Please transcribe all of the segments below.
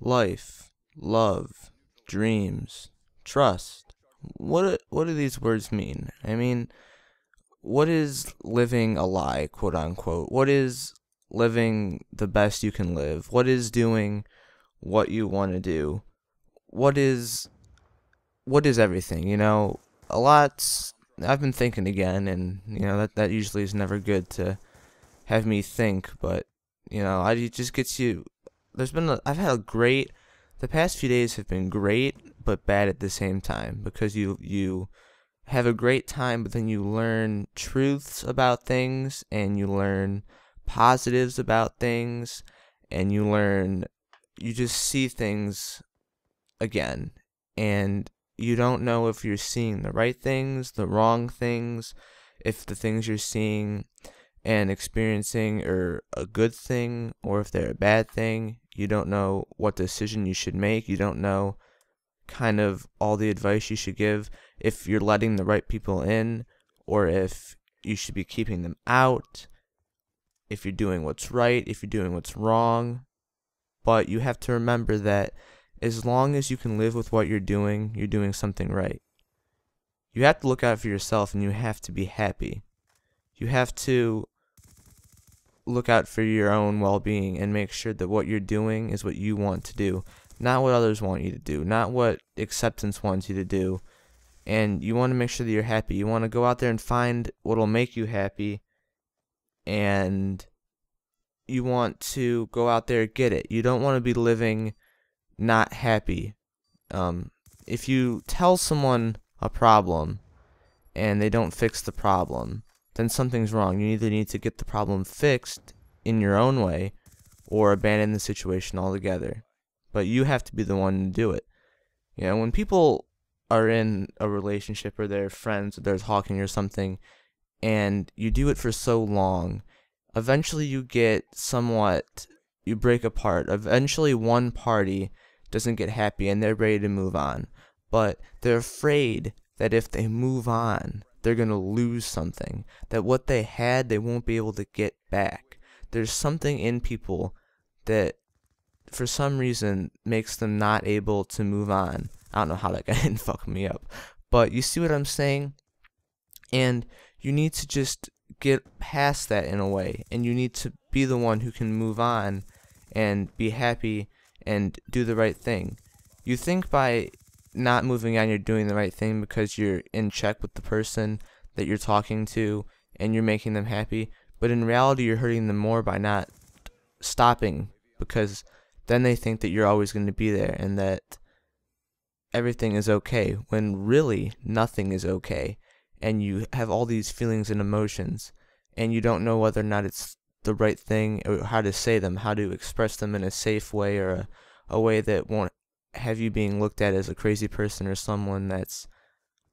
life, love, dreams, trust. What what do these words mean? I mean, what is living a lie, quote unquote? What is living the best you can live? What is doing what you want to do? What is what is everything? You know, a lot. I've been thinking again and you know that that usually is never good to have me think, but you know, I it just gets you there's been a, I've had a great the past few days have been great but bad at the same time because you you have a great time but then you learn truths about things and you learn positives about things and you learn you just see things again and you don't know if you're seeing the right things, the wrong things, if the things you're seeing and experiencing are a good thing or if they're a bad thing. You don't know what decision you should make. You don't know kind of all the advice you should give if you're letting the right people in or if you should be keeping them out, if you're doing what's right, if you're doing what's wrong. But you have to remember that as long as you can live with what you're doing, you're doing something right. You have to look out for yourself and you have to be happy. You have to look out for your own well being and make sure that what you're doing is what you want to do, not what others want you to do, not what acceptance wants you to do. And you want to make sure that you're happy. You want to go out there and find what'll make you happy. And you want to go out there and get it. You don't want to be living not happy. Um, if you tell someone a problem and they don't fix the problem, then something's wrong. You either need to get the problem fixed in your own way or abandon the situation altogether. But you have to be the one to do it. You know, when people are in a relationship or they're friends or they're talking or something and you do it for so long, eventually you get somewhat you break apart. Eventually one party doesn't get happy and they're ready to move on. But they're afraid that if they move on, they're going to lose something. That what they had, they won't be able to get back. There's something in people that, for some reason, makes them not able to move on. I don't know how that guy didn't fuck me up. But you see what I'm saying? And you need to just get past that in a way. And you need to be the one who can move on and be happy and do the right thing. You think by not moving on, you're doing the right thing because you're in check with the person that you're talking to and you're making them happy. But in reality, you're hurting them more by not stopping because then they think that you're always going to be there and that everything is okay when really nothing is okay and you have all these feelings and emotions and you don't know whether or not it's the right thing or how to say them, how to express them in a safe way or a, a way that won't have you being looked at as a crazy person or someone that's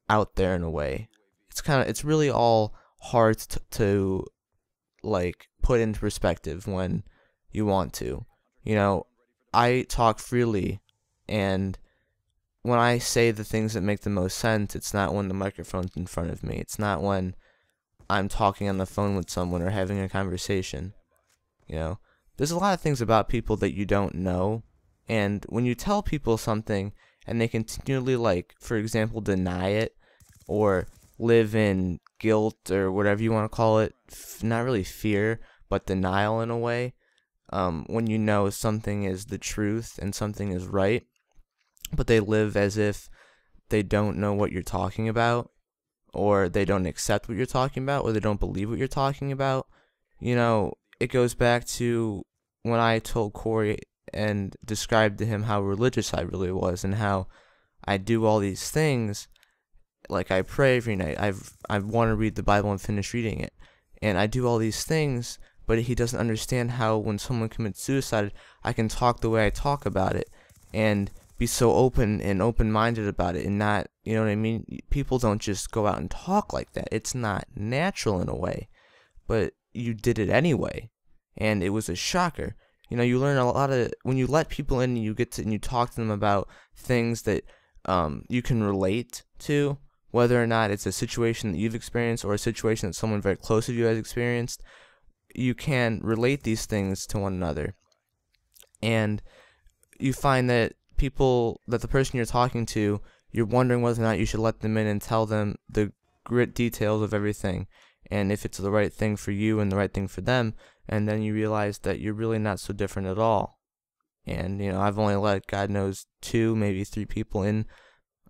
out there in a way. It's kind of it's really all hard to, to like put into perspective when you want to. You know, I talk freely and when I say the things that make the most sense, it's not when the microphone's in front of me. It's not when I'm talking on the phone with someone or having a conversation. You know, there's a lot of things about people that you don't know and when you tell people something and they continually, like, for example, deny it or live in guilt or whatever you want to call it, not really fear, but denial in a way, um, when you know something is the truth and something is right, but they live as if they don't know what you're talking about or they don't accept what you're talking about or they don't believe what you're talking about. You know, it goes back to when I told Corey and described to him how religious I really was and how I do all these things. Like I pray every night. I've I want to read the Bible and finish reading it, and I do all these things. But he doesn't understand how when someone commits suicide, I can talk the way I talk about it, and be so open and open-minded about it, and not you know what I mean. People don't just go out and talk like that. It's not natural in a way, but you did it anyway, and it was a shocker you know you learn a lot of when you let people in you get to and you talk to them about things that um, you can relate to whether or not it's a situation that you've experienced or a situation that someone very close to you has experienced you can relate these things to one another and you find that people that the person you're talking to you're wondering whether or not you should let them in and tell them the grit details of everything and if it's the right thing for you and the right thing for them, and then you realize that you're really not so different at all. And you know, I've only let God knows two, maybe three people in.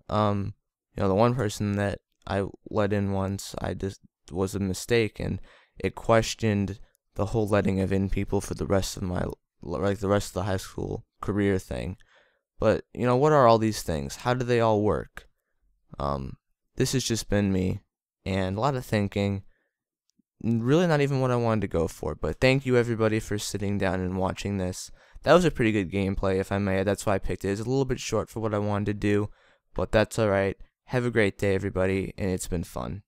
Um, you know, the one person that I let in once, I just was a mistake, and it questioned the whole letting of in people for the rest of my like the rest of the high school career thing. But you know, what are all these things? How do they all work? Um, this has just been me and a lot of thinking really not even what I wanted to go for. But thank you everybody for sitting down and watching this. That was a pretty good gameplay, if I may. That's why I picked it. It's a little bit short for what I wanted to do, but that's alright. Have a great day, everybody, and it's been fun.